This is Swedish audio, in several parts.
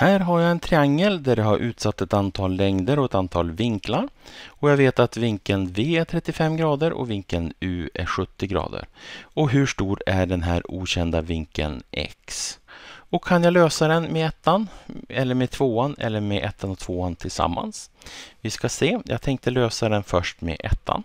Här har jag en triangel där jag har utsatt ett antal längder och ett antal vinklar. Och jag vet att vinkeln V är 35 grader och vinkeln U är 70 grader. Och hur stor är den här okända vinkeln X? Och kan jag lösa den med ettan, eller med tvåan, eller med ettan och tvåan tillsammans? Vi ska se. Jag tänkte lösa den först med ettan.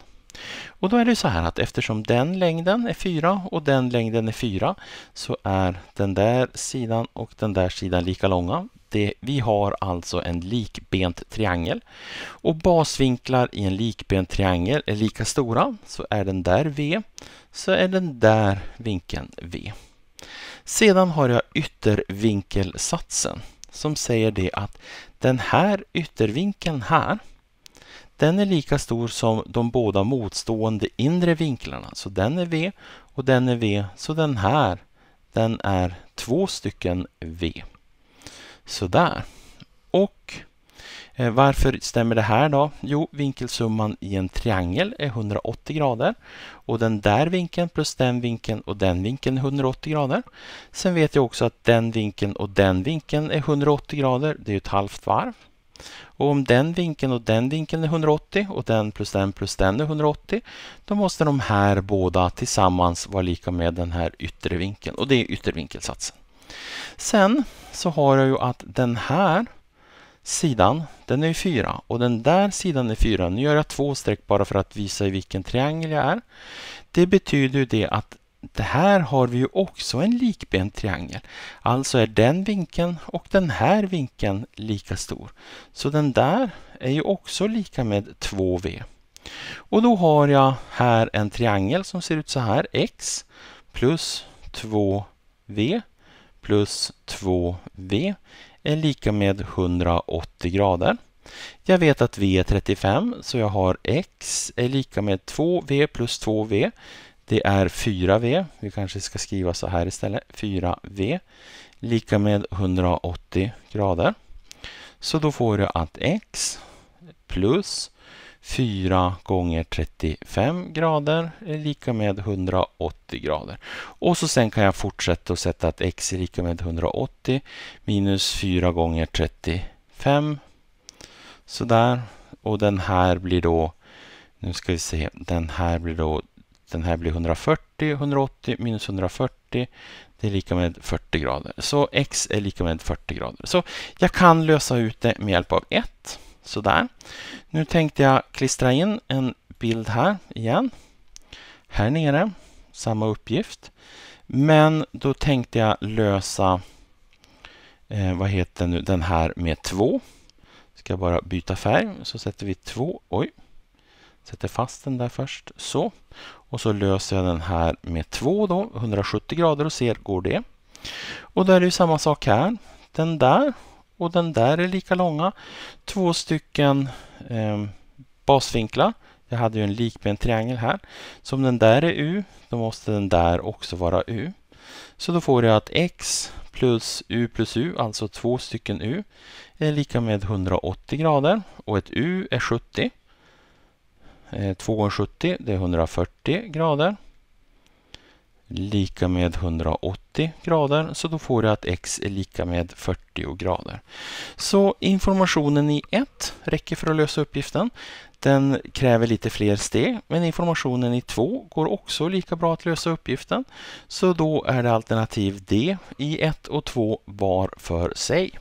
Och då är det så här att eftersom den längden är 4 och den längden är 4 så är den där sidan och den där sidan lika långa det, vi har alltså en likbent triangel och basvinklar i en likbent triangel är lika stora. Så är den där V så är den där vinkeln V. Sedan har jag yttervinkelsatsen som säger det att den här yttervinkeln här den är lika stor som de båda motstående inre vinklarna. Så den är V och den är V. Så den här den är två stycken V. Sådär. Och eh, varför stämmer det här då? Jo, vinkelsumman i en triangel är 180 grader och den där vinkeln plus den vinkeln och den vinkeln är 180 grader. Sen vet jag också att den vinkeln och den vinkeln är 180 grader, det är ett halvt varv. Och om den vinkeln och den vinkeln är 180 och den plus den plus den är 180 då måste de här båda tillsammans vara lika med den här yttre vinkeln och det är yttervinkelsatsen. Sen så har jag ju att den här sidan, den är ju 4 och den där sidan är 4. Nu gör jag två streck bara för att visa i vilken triangel jag är. Det betyder ju det att det här har vi ju också en likbent triangel. Alltså är den vinkeln och den här vinkeln lika stor. Så den där är ju också lika med 2v. Och då har jag här en triangel som ser ut så här. x plus 2v plus 2V är lika med 180 grader. Jag vet att V är 35 så jag har X är lika med 2V plus 2V. Det är 4V, vi kanske ska skriva så här istället, 4V lika med 180 grader. Så då får jag att X plus 4 gånger 35 grader är eh, lika med 180 grader. Och så sen kan jag fortsätta och sätta att x är lika med 180 minus 4 gånger 35. Sådär. Och den här blir då, nu ska vi se, den här blir då, den här blir 140, 180 minus 140 det är lika med 40 grader. Så x är lika med 40 grader. Så jag kan lösa ut det med hjälp av 1. Sådär. Nu tänkte jag klistra in en bild här igen. Här nere, samma uppgift. Men då tänkte jag lösa eh, vad heter nu den här med 2. Ska bara byta färg så sätter vi 2. Oj. Sätter fast den där först. Så. Och så löser jag den här med 2 då, 170 grader och ser går det. Och då är det samma sak här. Den där och den där är lika långa. Två stycken eh, basvinklar. Jag hade ju en likbent triangel här. Så om den där är u, då måste den där också vara u. Så då får jag att x plus u plus u, alltså två stycken u, är lika med 180 grader och ett u är 70. 2 gånger 70 det är 140 grader lika med 180 grader så då får du att x är lika med 40 grader. Så informationen i 1 räcker för att lösa uppgiften. Den kräver lite fler steg men informationen i 2 går också lika bra att lösa uppgiften. Så då är det alternativ D i 1 och 2 var för sig.